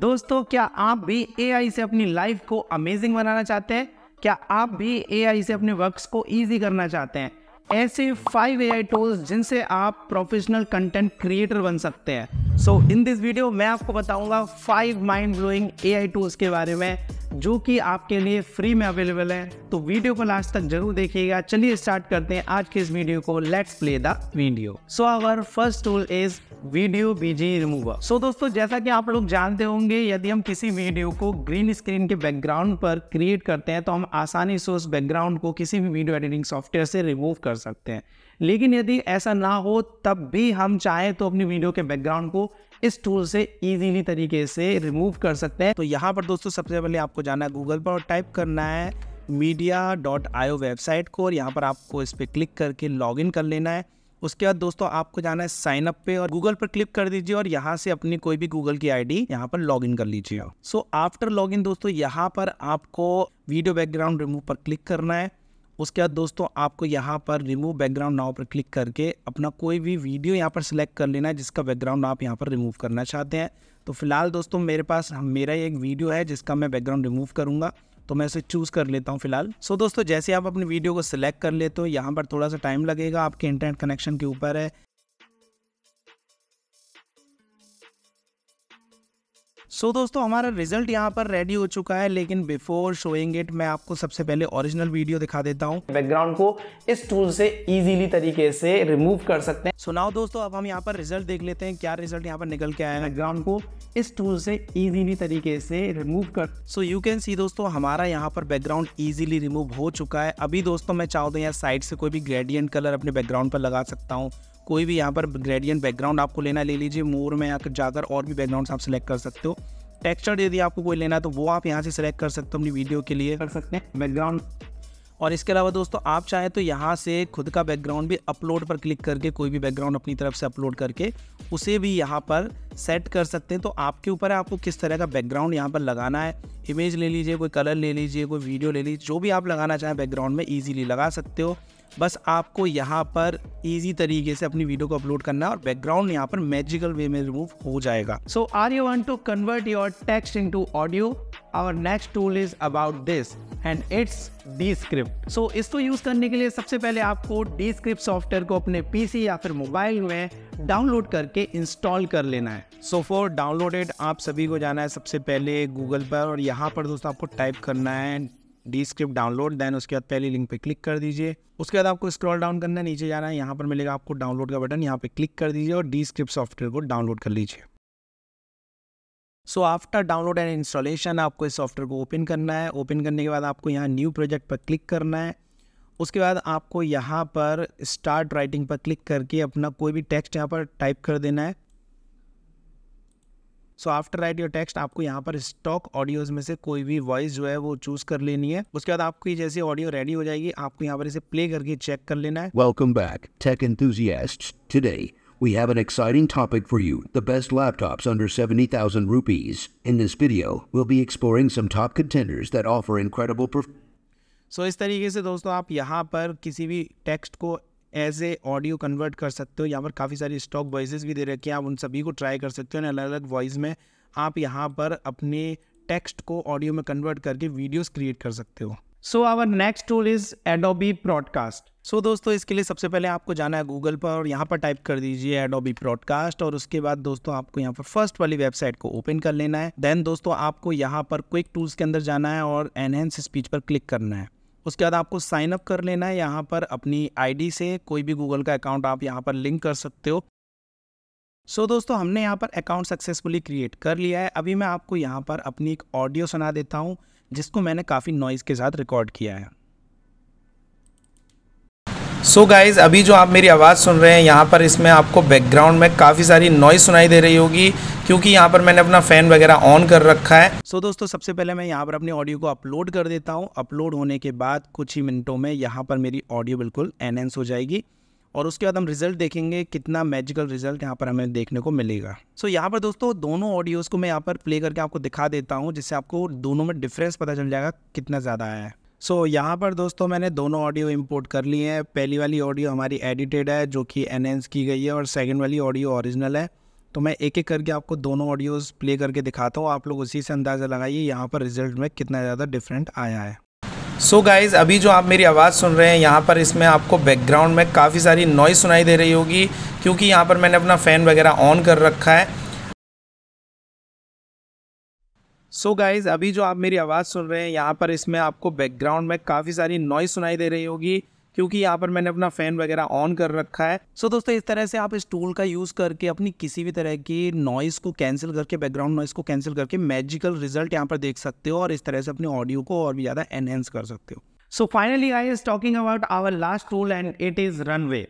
दोस्तों क्या आप भी एआई से अपनी लाइफ को अमेजिंग बनाना चाहते हैं क्या आप भी एआई से अपने वर्क्स को ईजी करना चाहते हैं ऐसे फाइव ए आई टूल्स जिनसे आप प्रोफेशनल कंटेंट क्रिएटर बन सकते हैं सो इन दिस वीडियो मैं आपको बताऊंगा five mind blowing A I tools के बारे में जो कि आपके लिए फ्री में अवेलेबल है तो वीडियो को लास्ट तक जरूर देखिएगा चलिए स्टार्ट करते हैं आज के इस वीडियो को let's play the video so our first tool is video BG remover so दोस्तों जैसा कि आप लोग जानते होंगे यदि हम किसी वीडियो को ग्रीन स्क्रीन के बैकग्राउंड पर क्रिएट करते हैं तो हम आसानी से उस बैकग्राउंड को किसी भी वीडियो एडिटिंग सॉफ्टवेयर से रिमूव कर सकते हैं लेकिन यदि ऐसा ना हो तब भी हम चाहें तो अपनी वीडियो के बैकग्राउंड को इस टूल से इजीली तरीके से रिमूव कर सकते हैं तो यहाँ पर दोस्तों सबसे पहले आपको जाना है गूगल पर और टाइप करना है मीडिया डॉट आई वेबसाइट को और यहाँ पर आपको इस पर क्लिक करके लॉगिन कर लेना है उसके बाद दोस्तों आपको जाना है साइन अप पे और गूगल पर क्लिक कर दीजिए और यहाँ से अपनी कोई भी गूगल की आईडी यहाँ पर लॉग इन कर लीजिए सो आफ्टर लॉग इन दोस्तों यहाँ पर आपको वीडियो बैकग्राउंड रिमूव पर क्लिक करना है उसके बाद दोस्तों आपको यहाँ पर रिमूव बैकग्राउंड नाव पर क्लिक करके अपना कोई भी वीडियो यहाँ पर सिलेक्ट कर लेना है जिसका बैकग्राउंड आप यहाँ पर रिमूव करना चाहते हैं तो फिलहाल दोस्तों मेरे पास मेरा एक वीडियो है जिसका मैं बैकग्राउंड रिमूव करूँगा तो मैं उसे चूज़ कर लेता हूँ फिलहाल सो दोस्तों जैसे आप अपनी वीडियो को सिलेक्ट कर लेते हो यहाँ पर थोड़ा सा टाइम लगेगा आपके इंटरनेट कनेक्शन के ऊपर है सो so, दोस्तों हमारा रिजल्ट यहाँ पर रेडी हो चुका है लेकिन बिफोर शोइंग इट मैं आपको सबसे पहले ओरिजिनल वीडियो दिखा देता हूँ बैकग्राउंड को इस टूल से इजीली तरीके से रिमूव कर सकते हैं सुनाओ दोस्तों अब हम यहाँ पर रिजल्ट देख लेते हैं क्या रिजल्ट यहाँ पर निकल के आया है बैकग्राउंड को इस टूल से इजीली तरीके से रिमूव कर सो यू कैन सी दोस्तों हमारा यहाँ पर बैकग्राउंड इजीली रिमूव हो चुका है अभी दोस्तों मैं चाहूँ तो यहाँ साइड से कोई भी ग्रेडियंट कलर अपने बैकग्राउंड पर लगा सकता हूँ कोई भी यहाँ पर ग्रेडियंट बैकग्राउंड आपको लेना ले लीजिए मोर में आकर जाकर और भी बैकग्राउंड आप सेलेक्ट कर सकते हो टेक्स्चर यदि आपको कोई लेना है तो वो आप यहाँ से सिलेक्ट कर सकते हो अपनी वीडियो के लिए कर सकते हैं बैकग्राउंड और इसके अलावा दोस्तों आप चाहे तो यहाँ से खुद का बैकग्राउंड भी अपलोड पर क्लिक करके कोई भी बैकग्राउंड अपनी तरफ से अपलोड करके उसे भी यहाँ पर सेट कर सकते हैं तो आपके ऊपर है आपको किस तरह का बैकग्राउंड यहाँ पर लगाना है इमेज ले लीजिए कोई कलर ले लीजिए कोई वीडियो ले लीजिए जो भी आप लगाना चाहें बैकग्राउंड में ईजिली लगा सकते हो बस आपको यहाँ पर इजी तरीके से अपनी वीडियो को अपलोड करना है और बैकग्राउंड यहाँ पर मैजिकल वे में रिमूव हो जाएगा so are you want to convert your text into audio our next tool is about this and it's D script so इसको यूज़ करने के लिए सबसे पहले आपको डी स्क्रिप्ट सॉफ्टवेयर को अपने पीसी या फिर मोबाइल में डाउनलोड करके इंस्टॉल कर लेना है सो फॉर डाउनलोडेड आप सभी को जाना है सबसे पहले गूगल पर और यहाँ पर दोस्तों आपको टाइप करना है डी स्क्रिप्ट डाउनलोड देन उसके बाद पहली लिंक पे क्लिक कर दीजिए उसके बाद आपको स्क्रॉल डाउन करना नीचे जाना है यहाँ पर मिलेगा आपको डाउनलोड का बटन यहाँ पे क्लिक कर दीजिए और डी स्क्रिप्ट सॉफ्टवेयर को डाउनलोड कर लीजिए so after download and installation आपको इस सॉफ्टवेयर को ओपन करना है ओपन करने के बाद आपको यहाँ न्यू प्रोजेक्ट पर क्लिक करना है उसके बाद आपको यहाँ पर स्टार्ट राइटिंग पर क्लिक करके अपना कोई भी टेक्स्ट यहाँ पर टाइप कर देना है so after write your text आपको यहाँ पर स्टॉक ऑडियोज में से कोई भी वॉइस जो है वो चूज कर लेनी है उसके बाद आपकी जैसी ऑडियो रेडी हो जाएगी आपको यहाँ पर इसे प्ले करके चेक कर लेना है welcome back tech enthusiasts We have an exciting topic for you the best laptops under 70,000 rupees. In this video, we'll be exploring some top contenders that offer incredible performance. So, इस तरीके से दोस्तों आप यहाँ पर किसी भी टेक्स्ट को एज ए ऑडियो कन्वर्ट कर सकते हो यहाँ पर काफ़ी सारी स्टॉक वॉइस भी दे रखे हैं आप उन सभी को ट्राई कर सकते हो अलग अलग वॉइस में आप यहाँ पर अपने टेक्स्ट को ऑडियो में कन्वर्ट करके वीडियोस क्रिएट कर सकते हो so our next tool is Adobe Podcast so दोस्तों इसके लिए सबसे पहले आपको जाना है गूगल पर और यहाँ पर टाइप कर दीजिए एडोबी प्रॉडकास्ट और उसके बाद दोस्तों आपको यहाँ पर फर्स्ट वाली वेबसाइट को ओपन कर लेना है देन दोस्तों आपको यहाँ पर क्विक टूल्स के अंदर जाना है और एनहेंस स्पीच पर क्लिक करना है उसके बाद आपको साइन अप कर लेना है यहाँ पर अपनी आईडी से कोई भी गूगल का अकाउंट आप यहाँ पर लिंक कर सकते हो सो so, दोस्तों हमने यहाँ पर अकाउंट सक्सेसफुली क्रिएट कर लिया है अभी मैं आपको यहाँ पर अपनी एक ऑडियो सुना देता हूँ जिसको मैंने काफ़ी नॉइज़ के साथ रिकॉर्ड किया है सो so गाइज़ अभी जो आप मेरी आवाज़ सुन रहे हैं यहाँ पर इसमें आपको बैकग्राउंड में काफ़ी सारी नॉइज़ सुनाई दे रही होगी क्योंकि यहाँ पर मैंने अपना फ़ैन वगैरह ऑन कर रखा है सो so दोस्तों सबसे पहले मैं यहाँ पर अपनी ऑडियो को अपलोड कर देता हूँ अपलोड होने के बाद कुछ ही मिनटों में यहाँ पर मेरी ऑडियो बिल्कुल एनहेंस हो जाएगी और उसके बाद हम रिजल्ट देखेंगे कितना मैजिकल रिजल्ट यहाँ पर हमें देखने को मिलेगा सो so, यहाँ पर दोस्तों दोनों ऑडियोज़ को मैं यहाँ पर प्ले करके आपको दिखा देता हूँ जिससे आपको दोनों में डिफरेंस पता चल जाएगा कितना ज़्यादा आया है सो so, यहाँ पर दोस्तों मैंने दोनों ऑडियो इंपोर्ट कर लिए हैं पहली वाली ऑडियो हमारी एडिटेड है जो कि एनहेंस की गई है और सेकंड वाली ऑडियो ओरिजिनल है तो मैं एक एक करके आपको दोनों ऑडियोज़ प्ले करके दिखाता हूँ आप लोग उसी से अंदाज़ा लगाइए यहाँ पर रिजल्ट में कितना ज़्यादा डिफरेंट आया है सो so गाइज़ अभी जो आप मेरी आवाज़ सुन रहे हैं यहाँ पर इसमें आपको बैकग्राउंड में काफ़ी सारी नॉइज़ सुनाई दे रही होगी क्योंकि यहाँ पर मैंने अपना फ़ैन वगैरह ऑन कर रखा है सो so गाइज़ अभी जो आप मेरी आवाज़ सुन रहे हैं यहाँ पर इसमें आपको बैकग्राउंड में काफ़ी सारी नॉइज़ सुनाई दे रही होगी क्योंकि यहाँ पर मैंने अपना फ़ैन वगैरह ऑन कर रखा है सो so दोस्तों इस तरह से आप इस टूल का यूज़ करके अपनी किसी भी तरह की नॉइज़ को कैंसिल करके बैकग्राउंड नॉइस को कैंसिल करके मैजिकल रिजल्ट यहाँ पर देख सकते हो और इस तरह से अपने ऑडियो को और भी ज़्यादा एनहेंस कर सकते हो so finally I is talking about our last tool and it is Runway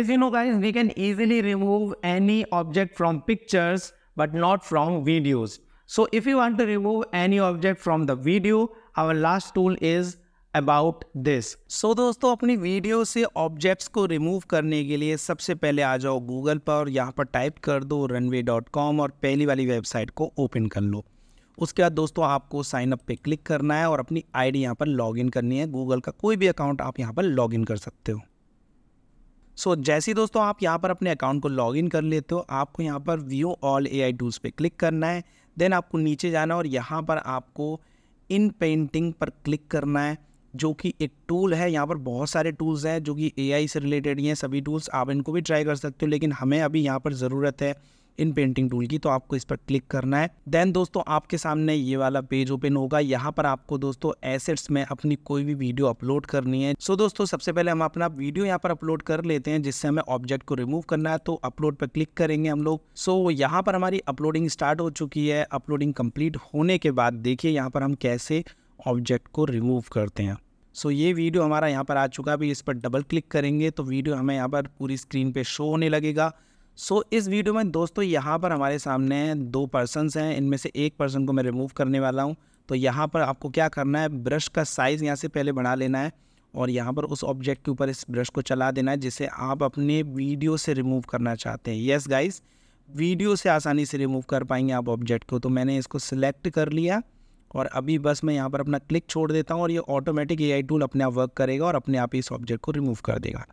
as you know guys we can easily remove any object from pictures but not from videos So if you want to remove any object from the video, our last tool is about this so दोस्तों अपनी video से objects को remove करने के लिए सबसे पहले आ जाओ गूगल पर और यहाँ पर टाइप कर दो रनवे डॉट कॉम और पहली वाली वेबसाइट को ओपन कर लो उसके बाद दोस्तों आपको साइन अप पे क्लिक करना है और अपनी आईडी डी यहाँ पर लॉग इन करनी है गूगल का कोई भी अकाउंट आप यहाँ पर लॉग इन कर सकते हो सो so, जैसे दोस्तों आप यहाँ पर अपने अकाउंट को लॉग इन कर लेते हो आपको यहाँ पर view all A I tools पे क्लिक करना है देन आपको नीचे जाना और यहाँ पर आपको इन पेंटिंग पर क्लिक करना है जो कि एक टूल है यहाँ पर बहुत सारे टूल्स हैं जो कि एआई से रिलेटेड ही हैं सभी टूल्स आप इनको भी ट्राई कर सकते हो लेकिन हमें अभी यहाँ पर ज़रूरत है इन पेंटिंग टूल की तो आपको इस पर क्लिक करना है देन दोस्तों आपके सामने ये वाला पेज ओपन होगा यहाँ पर आपको दोस्तों एसेट्स में अपनी कोई भी वीडियो अपलोड करनी है सो so, दोस्तों सबसे पहले हम अपना वीडियो यहाँ पर अपलोड कर लेते हैं जिससे हमें ऑब्जेक्ट को रिमूव करना है तो अपलोड पर क्लिक करेंगे हम लोग सो so, यहाँ पर हमारी अपलोडिंग स्टार्ट हो चुकी है अपलोडिंग कम्प्लीट होने के बाद देखिए यहाँ पर हम कैसे ऑब्जेक्ट को रिमूव करते हैं सो so, ये वीडियो हमारा यहाँ पर आ चुका है अभी इस पर डबल क्लिक करेंगे तो वीडियो हमें यहाँ पर पूरी स्क्रीन पे शो होने लगेगा सो so, इस वीडियो में दोस्तों यहाँ पर हमारे सामने दो पर्सनस हैं इनमें से एक पर्सन को मैं रिमूव करने वाला हूँ तो यहाँ पर आपको क्या करना है ब्रश का साइज़ यहाँ से पहले बढ़ा लेना है और यहाँ पर उस ऑब्जेक्ट के ऊपर इस ब्रश को चला देना है जिसे आप अपने वीडियो से रिमूव करना चाहते हैं येस गाइज वीडियो से आसानी से रिमूव कर पाएंगे आप ऑब्जेक्ट को तो मैंने इसको सिलेक्ट कर लिया और अभी बस मैं यहाँ पर अपना क्लिक छोड़ देता हूँ और ये ऑटोमेटिक ए टूल अपने आप वर्क करेगा और अपने आप इस ऑब्जेक्ट को रिमूव कर देगा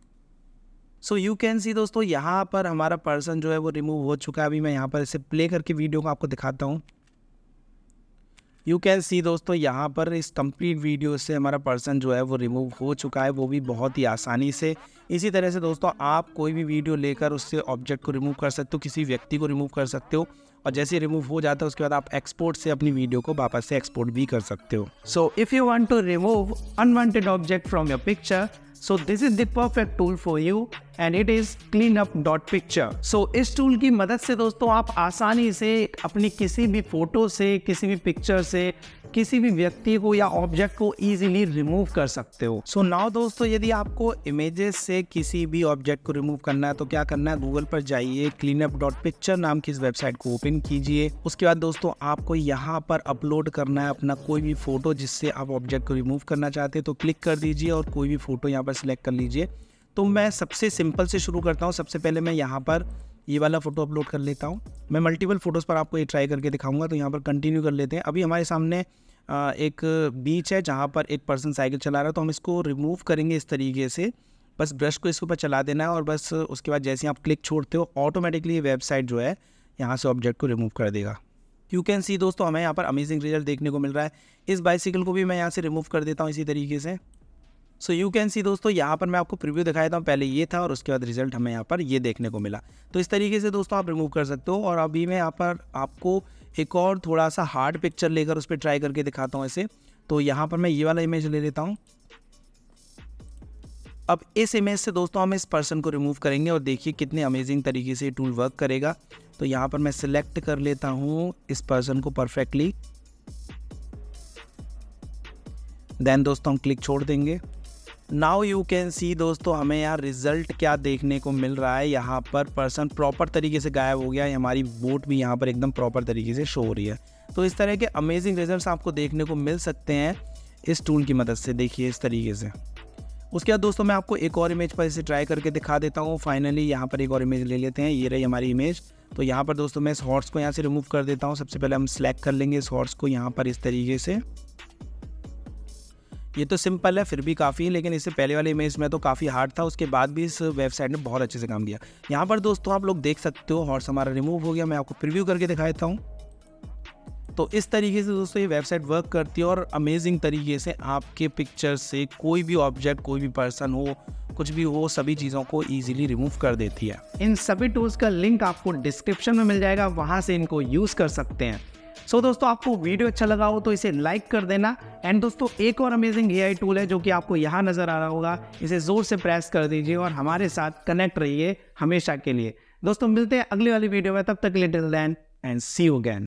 सो यू कैन सी दोस्तों यहाँ पर हमारा पर्सन जो है वो रिमूव हो चुका है अभी मैं यहाँ पर इसे प्ले करके वीडियो को आपको दिखाता हूँ यू कैन सी दोस्तों यहाँ पर इस कंप्लीट वीडियो से हमारा पर्सन जो है वो रिमूव हो चुका है वो भी बहुत ही आसानी से इसी तरह से दोस्तों आप कोई भी वीडियो लेकर उससे ऑब्जेक्ट को रिमूव कर सकते हो किसी व्यक्ति को रिमूव कर सकते हो और जैसे रिमूव हो जाता है उसके बाद आप एक्सपोर्ट से अपनी वीडियो को वापस से एक्सपोर्ट भी कर सकते हो so if you want to remove unwanted object from your picture so this is the perfect tool for you and it is clean up dot picture so इस टूल की मदद से दोस्तों आप आसानी से अपनी किसी भी फोटो से किसी भी पिक्चर से किसी भी व्यक्ति को या ऑब्जेक्ट को इजीली रिमूव कर सकते हो सो so नाउ दोस्तों यदि आपको इमेजेस से किसी भी ऑब्जेक्ट को रिमूव करना है तो क्या करना है गूगल पर जाइए क्लीन अप डॉट पिक्चर नाम की इस वेबसाइट को ओपन कीजिए उसके बाद दोस्तों आपको यहाँ पर अपलोड करना है अपना कोई भी फोटो जिससे आप ऑब्जेक्ट को रिमूव करना चाहते हैं तो क्लिक कर दीजिए और कोई भी फोटो यहाँ पर सिलेक्ट कर लीजिए तो मैं सबसे सिंपल से शुरू करता हूँ सबसे पहले मैं यहाँ पर ये वाला फ़ोटो अपलोड कर लेता हूँ मैं मल्टीपल फ़ोटोज़ पर आपको ये ट्राई करके दिखाऊंगा तो यहाँ पर कंटिन्यू कर लेते हैं अभी हमारे सामने एक बीच है जहाँ पर एक पर्सन साइकिल चला रहा है तो हम इसको रिमूव करेंगे इस तरीके से बस ब्रश को इसके ऊपर चला देना है और बस उसके बाद जैसे आप क्लिक छोड़ते हो ऑटोमेटिकली ये वेबसाइट जो है यहाँ से ऑब्जेक्ट को रिमूव कर देगा यू कैन सी दोस्तों हमें यहाँ पर अमेजिंग रिजल्ट देखने को मिल रहा है इस बाइसिकल को भी मैं यहाँ से रिमूव कर देता हूँ इसी तरीके से सो यू कैन सी दोस्तों यहाँ पर मैं आपको प्रीव्यू दिखाया था पहले ये था और उसके बाद रिजल्ट हमें यहाँ पर ये देखने को मिला तो इस तरीके से दोस्तों आप रिमूव कर सकते हो और अभी मैं यहाँ पर आपको एक और थोड़ा सा हार्ड पिक्चर लेकर उस पर ट्राई करके दिखाता हूँ ऐसे तो यहाँ पर मैं ये वाला इमेज ले लेता हूँ अब इस इमेज से दोस्तों हम इस पर्सन को रिमूव करेंगे और देखिए कितने अमेजिंग तरीके से टूल वर्क करेगा तो यहाँ पर मैं सिलेक्ट कर लेता हूँ इस पर्सन को परफेक्टली देन दोस्तों हम क्लिक छोड़ देंगे नाउ यू कैन सी दोस्तों हमें यहाँ रिज़ल्ट क्या देखने को मिल रहा है यहाँ पर पर्सन प्रॉपर तरीके से गायब हो गया है हमारी बोट भी यहाँ पर एकदम प्रॉपर तरीके से शो हो रही है तो इस तरह के अमेजिंग रिजल्ट आपको देखने को मिल सकते हैं इस टूल की मदद से देखिए इस तरीके से उसके बाद दोस्तों मैं आपको एक और इमेज पर इसे ट्राई करके दिखा देता हूँ फाइनली यहाँ पर एक और इमेज ले लेते हैं ये रही हमारी इमेज तो यहाँ पर दोस्तों मैं इस हॉर्स को यहाँ से रिमूव कर देता हूँ सबसे पहले हम सेलेक्ट कर लेंगे इस हॉर्स को यहाँ पर इस तरीके से ये तो सिंपल है फिर भी काफ़ी है लेकिन इससे पहले वाले इमेज में तो काफ़ी हार्ड था उसके बाद भी इस वेबसाइट ने बहुत अच्छे से काम किया यहाँ पर दोस्तों आप लोग देख सकते हो हॉर्स हमारा रिमूव हो गया मैं आपको प्रिव्यू करके दिखा देता हूँ तो इस तरीके से दोस्तों ये वेबसाइट वर्क करती है और अमेजिंग तरीके से आपके पिक्चर से कोई भी ऑब्जेक्ट कोई भी पर्सन हो कुछ भी हो सभी चीज़ों को ईजिली रिमूव कर देती है इन सभी टूल्स का लिंक आपको डिस्क्रिप्शन में मिल जाएगा वहाँ से इनको यूज़ कर सकते हैं सो so, दोस्तों आपको वीडियो अच्छा लगा हो तो इसे लाइक कर देना एंड दोस्तों एक और अमेजिंग ए टूल है जो कि आपको यहाँ नज़र आ रहा होगा इसे ज़ोर से प्रेस कर दीजिए और हमारे साथ कनेक्ट रहिए हमेशा के लिए दोस्तों मिलते हैं अगले वाली वीडियो में तब तक little then and see you gain